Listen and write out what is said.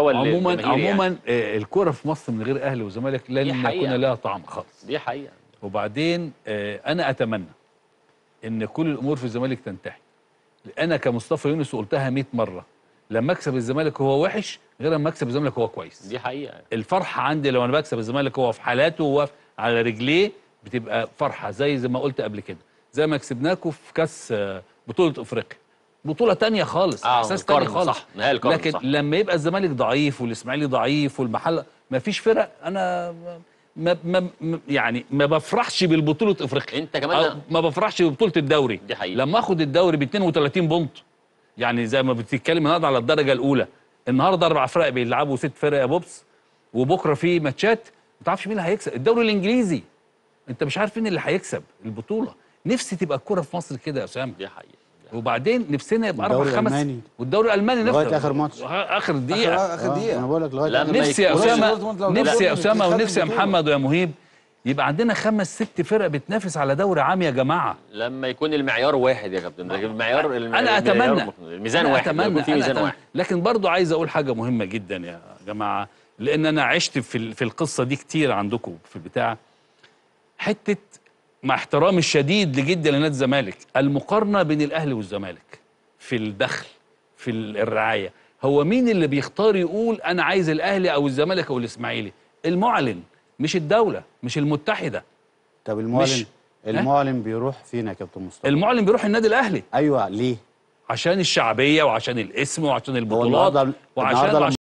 المستوى عموما يعني. عموما يعني. آه، الكوره في مصر من غير اهلي وزمالك لن يكون لها طعم خالص دي حقيقه وبعدين آه، انا اتمنى ان كل الامور في الزمالك تنتهي انا كمصطفى يونس قلتها 100 مره لما اكسب الزمالك هو وحش غير لما اكسب الزمالك هو كويس دي حقيقه الفرحه عندي لو انا بكسب الزمالك هو في حالاته وهو على رجليه بتبقى فرحه زي زي ما قلت قبل كده زي ما كسبناكم في كاس آه، بطوله افريقيا بطوله تانية خالص آه احساس تاني خالص صح. لكن صح. لما يبقى الزمالك ضعيف والاسماعيلي ضعيف والمحله ما فيش فرق انا ما ما يعني ما بفرحش بالبطوله افريقيا انت كمان ما بفرحش ببطوله الدوري دي حقيقة. لما اخد الدوري ب 32 بونت يعني زي ما بتتكلم النهارده على الدرجه الاولى النهارده اربع فرق بيلعبوا ست فرق يا بوبس وبكره في ماتشات ما تعرفش مين اللي هيكسب الدوري الانجليزي انت مش عارف مين اللي هيكسب البطوله نفسي تبقى الكوره في مصر كده يا اسامه دي حقيقة وبعدين نفسنا يبقى اربع خمس الألماني. والدوري الالماني نفسه لغايه اخر ماتش اخر دقيقه اخر, آه، آخر دقيقه آه. انا بقول لك لغايه اخر نفسي يا اسامه نفسي يا اسامه ونفسي يا محمد ويا مهيب يبقى عندنا خمس ست فرق بتنافس على دوري عام يا جماعه لما يكون المعيار واحد يا كابتن المعيار انا اتمنى الميزان واحد اتمنى في ميزان واحد لكن برضو عايز اقول حاجه مهمه جدا يا جماعه لان انا عشت في في القصه دي كتير عندكم في البتاع حته مع احترامي الشديد لجدي لنادي الزمالك المقارنه بين الاهلي والزمالك في الدخل في الرعايه هو مين اللي بيختار يقول انا عايز الاهلي او الزمالك او الاسماعيلي المعلن مش الدوله مش المتحده طب المعلن مش المعلن بيروح فينا يا كابتن مصطفى المعلن بيروح النادي الاهلي ايوه ليه عشان الشعبيه وعشان الاسم وعشان البطولات وعشان